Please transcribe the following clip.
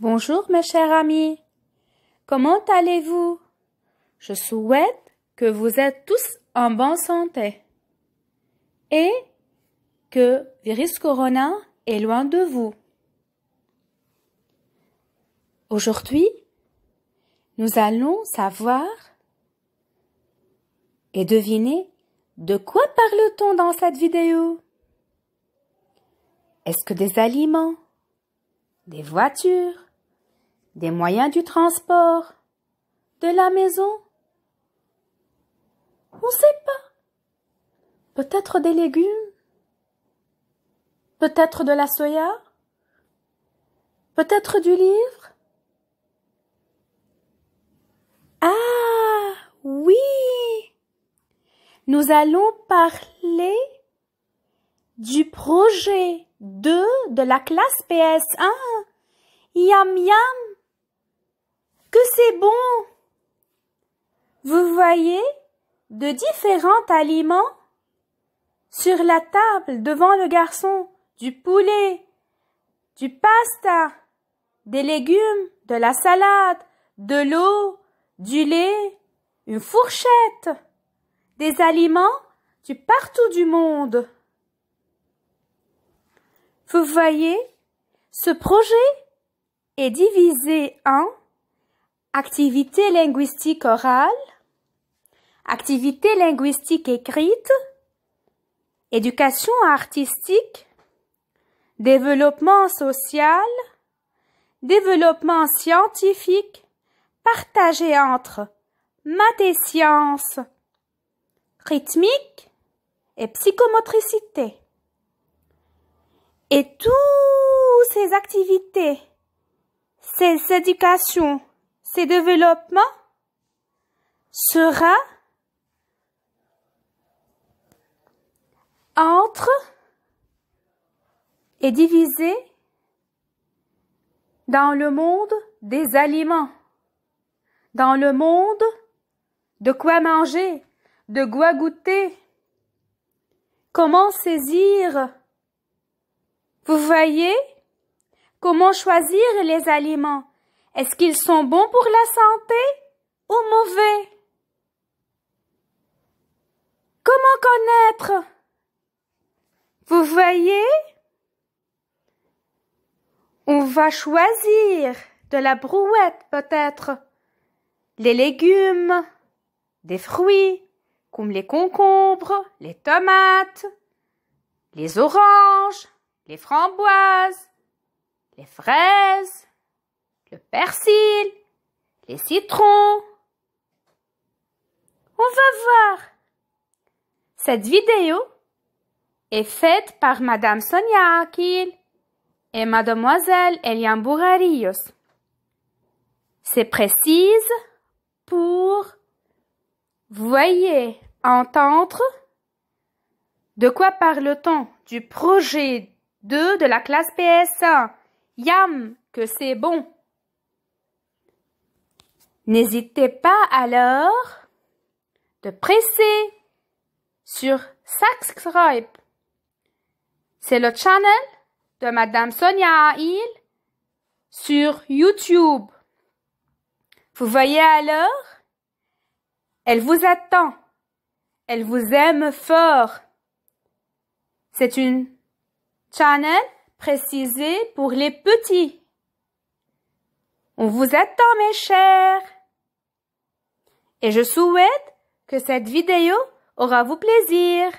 Bonjour mes chers amis. Comment allez-vous Je souhaite que vous êtes tous en bonne santé et que virus corona est loin de vous. Aujourd'hui, nous allons savoir et deviner de quoi parle-t-on dans cette vidéo Est-ce que des aliments Des voitures des moyens du transport, de la maison. On sait pas. Peut-être des légumes. Peut-être de la soya. Peut-être du livre. Ah oui. Nous allons parler du projet 2 de la classe PS1. Yam yam vous voyez de différents aliments sur la table devant le garçon, du poulet, du pasta, des légumes, de la salade, de l'eau, du lait, une fourchette, des aliments du partout du monde. Vous voyez, ce projet est divisé en activité linguistique orale, activité linguistique écrite, éducation artistique, développement social, développement scientifique, partagé entre maths et sciences, rythmique et psychomotricité. Et toutes ces activités, ces éducations, ces développements sera entre et divisé dans le monde des aliments, dans le monde de quoi manger, de quoi goûter, comment saisir. Vous voyez comment choisir les aliments, est-ce qu'ils sont bons pour la santé ou mauvais Comment connaître Vous voyez On va choisir de la brouette peut-être, les légumes, des fruits comme les concombres, les tomates, les oranges, les framboises, les fraises, le persil, les citrons. On va voir. Cette vidéo est faite par Madame Sonia Akil et Mademoiselle Elian Bourarios. C'est précise pour voyez, entendre. De quoi parle-t-on du projet 2 de la classe PSA? Yam, que c'est bon! N'hésitez pas alors de presser sur subscribe. C'est le channel de Madame Sonia Hill sur YouTube. Vous voyez alors Elle vous attend. Elle vous aime fort. C'est une channel précisée pour les petits. On vous attend, mes chers. Et je souhaite que cette vidéo aura vous plaisir.